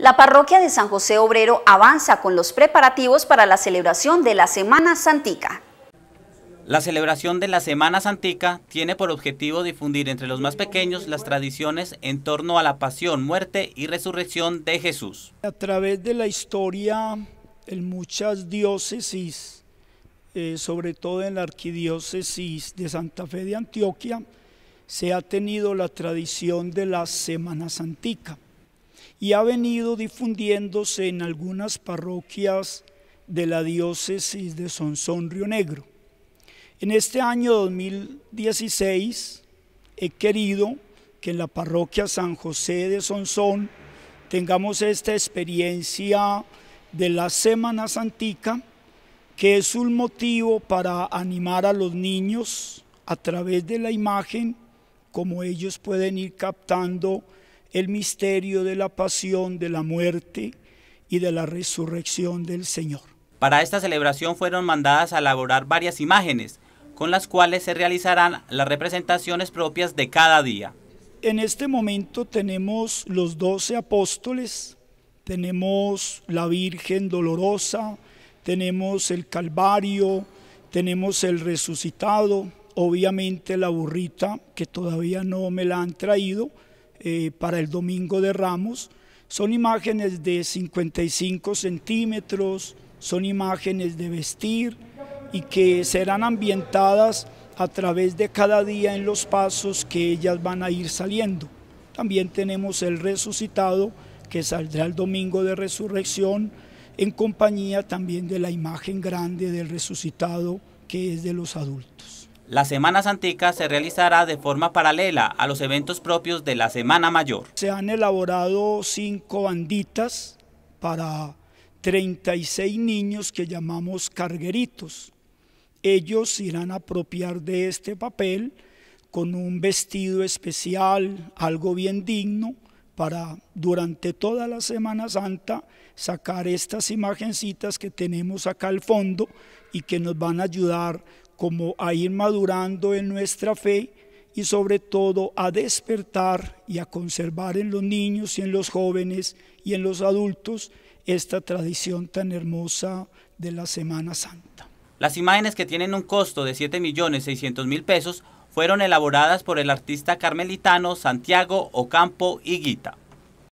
La parroquia de San José Obrero avanza con los preparativos para la celebración de la Semana Santica. La celebración de la Semana Santica tiene por objetivo difundir entre los más pequeños las tradiciones en torno a la pasión, muerte y resurrección de Jesús. A través de la historia, en muchas diócesis, eh, sobre todo en la arquidiócesis de Santa Fe de Antioquia, se ha tenido la tradición de la Semana Santica y ha venido difundiéndose en algunas parroquias de la diócesis de Sonsón Río Negro. En este año 2016 he querido que en la parroquia San José de Sonsón tengamos esta experiencia de la Semana Santica, que es un motivo para animar a los niños a través de la imagen, como ellos pueden ir captando el misterio de la pasión, de la muerte y de la resurrección del Señor. Para esta celebración fueron mandadas a elaborar varias imágenes, con las cuales se realizarán las representaciones propias de cada día. En este momento tenemos los doce apóstoles, tenemos la Virgen Dolorosa, tenemos el Calvario, tenemos el resucitado, obviamente la burrita, que todavía no me la han traído, eh, para el Domingo de Ramos. Son imágenes de 55 centímetros, son imágenes de vestir y que serán ambientadas a través de cada día en los pasos que ellas van a ir saliendo. También tenemos el resucitado que saldrá el domingo de resurrección en compañía también de la imagen grande del resucitado que es de los adultos. La Semana Santica se realizará de forma paralela a los eventos propios de la Semana Mayor. Se han elaborado cinco banditas para 36 niños que llamamos cargueritos. Ellos irán a apropiar de este papel con un vestido especial, algo bien digno, para durante toda la Semana Santa sacar estas imagencitas que tenemos acá al fondo y que nos van a ayudar como a ir madurando en nuestra fe y sobre todo a despertar y a conservar en los niños y en los jóvenes y en los adultos esta tradición tan hermosa de la Semana Santa. Las imágenes que tienen un costo de 7.600.000 pesos fueron elaboradas por el artista carmelitano Santiago Ocampo Higuita.